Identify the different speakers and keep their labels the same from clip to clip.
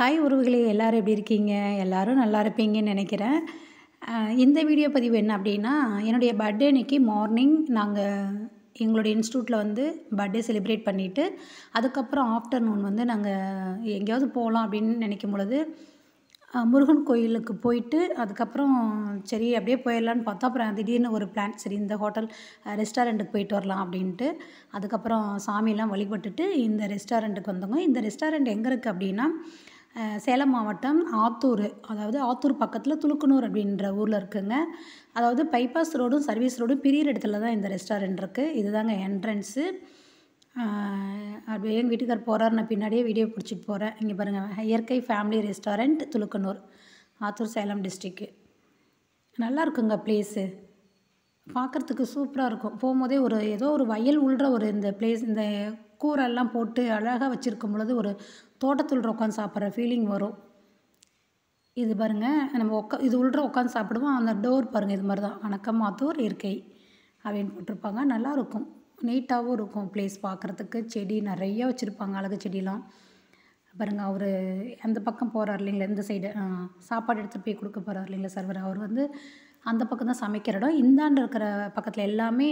Speaker 1: hi உறவுகளே எல்லோரும் எப்படி இருக்கீங்க எல்லோரும் நல்லா இருப்பீங்கன்னு நினைக்கிறேன் இந்த வீடியோ பதிவு என்ன அப்படின்னா என்னுடைய பர்த்டே அன்றைக்கி மார்னிங் நாங்கள் எங்களுடைய இன்ஸ்டியூட்டில் வந்து பர்த்டே செலிப்ரேட் பண்ணிவிட்டு அதுக்கப்புறம் ஆஃப்டர்நூன் வந்து நாங்கள் எங்கேயாவது போகலாம் அப்படின்னு நினைக்கும் பொழுது முருகன் கோயிலுக்கு போயிட்டு அதுக்கப்புறம் சரி அப்படியே போயிடலான்னு பார்த்தா அப்புறம் திடீர்னு ஒரு பிளான் சரி இந்த ஹோட்டல் ரெஸ்டாரண்ட்டுக்கு போயிட்டு வரலாம் அப்படின்ட்டு அதுக்கப்புறம் சாமியெல்லாம் வழிபட்டுட்டு இந்த ரெஸ்டாரண்ட்டுக்கு வந்தோங்க இந்த ரெஸ்டாரண்ட் எங்கே இருக்குது அப்படின்னா சேலம் மாவட்டம் ஆத்தூர் அதாவது ஆத்தூர் பக்கத்தில் துளுக்குனூர் அப்படின்ற ஊரில் இருக்குங்க அதாவது பைபாஸ் ரோடும் சர்வீஸ் ரோடும் பிரியர் இடத்துல தான் இந்த ரெஸ்டாரண்ட் இருக்குது இதுதாங்க என்ட்ரன்ஸு அப்படியே எங்கள் வீட்டுக்கார் போகிறார் நான் பின்னாடியே வீடியோ பிடிச்சிட்டு போகிறேன் இங்கே பாருங்கள் இயற்கை ஃபேமிலி ரெஸ்டாரண்ட் துளுக்குனூர் ஆத்தூர் சேலம் டிஸ்ட்ரிக்கு நல்லா இருக்குங்க ப்ளேஸு பார்க்குறதுக்கு சூப்பராக இருக்கும் போகும்போதே ஒரு ஏதோ ஒரு வயல் உள்ற ஒரு இந்த பிளேஸ் இந்த கூரெல்லாம் போட்டு அழகாக வச்சுருக்கும் பொழுது ஒரு தோட்டத்தில் உட்காந்து சாப்பிட்ற ஃபீலிங் வரும் இது பாருங்கள் நம்ம உட்கா இது உள்ள உட்காந்து சாப்பிடுவோம் அந்த டோர் பாருங்கள் இது மாதிரி தான் வணக்கமாத்தூர் இருக்கை அப்படின்னு போட்டிருப்பாங்க நல்லாயிருக்கும் நீட்டாகவும் இருக்கும் ப்ளேஸ் பார்க்குறதுக்கு செடி நிறைய வச்சுருப்பாங்க அழகு செடிலாம் பாருங்கள் அவர் எந்த பக்கம் போகிறார் இல்லைங்களா இந்த சைடு சாப்பாடு எடுத்துகிட்டு போய் கொடுக்க போகிறார் இல்லைங்களா சர்வர் அவர் வந்து அந்த பக்கம் தான் சமைக்கிற இடம் இந்தாண்டு இருக்கிற பக்கத்தில் எல்லாமே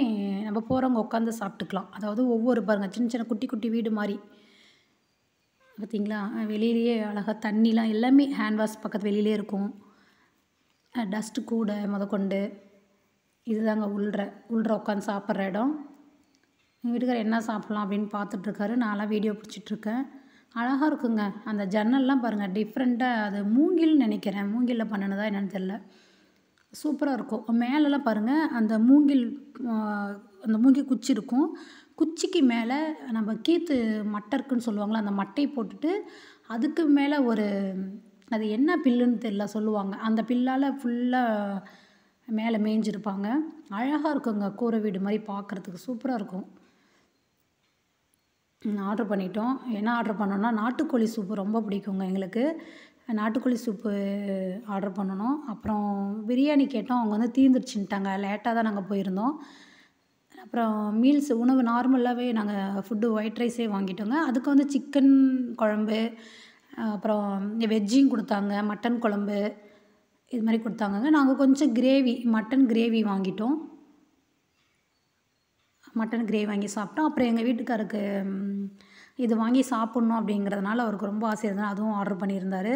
Speaker 1: நம்ம போகிறவங்க உட்காந்து சாப்பிட்டுக்கலாம் அதாவது ஒவ்வொரு பாருங்கள் சின்ன சின்ன குட்டி குட்டி வீடு மாதிரி பார்த்திங்களா வெளியிலேயே அழகாக தண்ணிலாம் எல்லாமே ஹேண்ட் வாஷ் பக்கத்து வெளியிலே இருக்கும் டஸ்ட்டு கூடை முதக்கொண்டு இதுதாங்க உள்ற உள்ற உட்காந்து சாப்பிட்ற இடம் எங்கள் வீட்டுக்கார் என்ன சாப்பிட்லாம் அப்படின்னு பார்த்துட்ருக்காரு நான்லாம் வீடியோ பிடிச்சிட்ருக்கேன் அழகாக இருக்குங்க அந்த ஜன்னல்லாம் பாருங்கள் டிஃப்ரெண்ட்டாக அது மூங்கில்னு நினைக்கிறேன் மூங்கிலில் பண்ணினதா என்னென்னு தெரில சூப்பராக இருக்கும் மேலெலாம் பாருங்கள் அந்த மூங்கில் அந்த மூங்கில் குச்சி இருக்கும் குச்சிக்கு மேலே நம்ம கீத்து மட்டை இருக்குன்னு சொல்லுவாங்களே அந்த மட்டை போட்டுட்டு அதுக்கு மேலே ஒரு அது என்ன பில்லுன்னு தெரியல சொல்லுவாங்க அந்த பில்லால் ஃபுல்லாக மேலே மேய்ஞ்சிருப்பாங்க அழகாக இருக்குங்க கூரை வீடு மாதிரி பார்க்குறதுக்கு சூப்பராக இருக்கும் ஆர்டர் பண்ணிட்டோம் என்ன ஆர்டர் பண்ணோன்னா நாட்டுக்கோழி சூப்பு ரொம்ப பிடிக்குங்க எங்களுக்கு நாட்டுக்கோழி சூப்பு ஆர்டர் பண்ணணும் அப்புறம் பிரியாணி கேட்டோம் அவங்க வந்து தீர்ந்துருச்சுன்ட்டாங்க லேட்டாக தான் நாங்கள் போயிருந்தோம் அப்புறம் மீல்ஸ் உணவு நார்மலாகவே நாங்கள் ஃபுட்டு ஒயிட் ரைஸே வாங்கிட்டோங்க அதுக்கு வந்து சிக்கன் குழம்பு அப்புறம் வெஜ்ஜும் கொடுத்தாங்க மட்டன் குழம்பு இது மாதிரி கொடுத்தாங்கங்க நாங்கள் கொஞ்சம் கிரேவி மட்டன் கிரேவி வாங்கிட்டோம் மட்டன் கிரேவி வாங்கி சாப்பிட்டோம் அப்புறம் எங்கள் வீட்டுக்காருக்கு இது வாங்கி சாப்பிட்ணும் அப்படிங்கிறதுனால அவருக்கு ரொம்ப ஆசையாக இருந்தால் அதுவும் ஆர்டர் பண்ணியிருந்தார்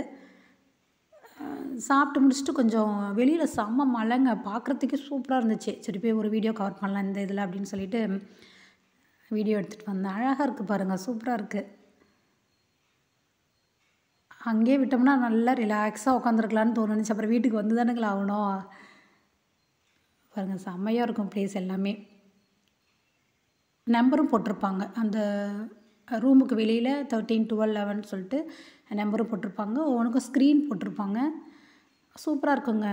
Speaker 1: சாப்பிட்டு முடிச்சுட்டு கொஞ்சம் வெளியில் செம்ம மழைங்க பார்க்குறதுக்கே சூப்பராக இருந்துச்சு சரி போய் ஒரு வீடியோ கவர் பண்ணலாம் இந்த இதில் அப்படின்னு சொல்லிட்டு வீடியோ எடுத்துகிட்டு வந்தேன் அழகாக இருக்குது பாருங்கள் சூப்பராக இருக்குது அங்கேயே விட்டோம்னா நல்லா ரிலாக்ஸாக உட்காந்துருக்கலான்னு தோணுச்சு அப்புறம் வீட்டுக்கு வந்து தானுங்களா ஆகணும் பாருங்கள் செம்மையாக இருக்கும் ப்ளேஸ் எல்லாமே நம்பரும் போட்டிருப்பாங்க அந்த ரூமுக்கு வெளியில் தேர்ட்டீன் டுவெல் லெவன் சொல்லிட்டு நம்பரும் போட்டிருப்பாங்க ஒவ்வொன்றுக்கும் ஸ்க்ரீன் போட்டிருப்பாங்க சூப்பராக இருக்குங்க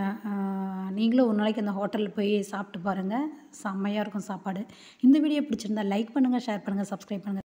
Speaker 1: நீங்களும் ஒரு நாளைக்கு அந்த ஹோட்டலில் போய் சாப்பிட்டு பாருங்கள் செம்மையாக இருக்கும் சாப்பாடு இந்த வீடியோ பிடிச்சிருந்தா லைக் பண்ணுங்கள் ஷேர் பண்ணுங்கள் சப்ஸ்கிரைப் பண்ணுங்கள்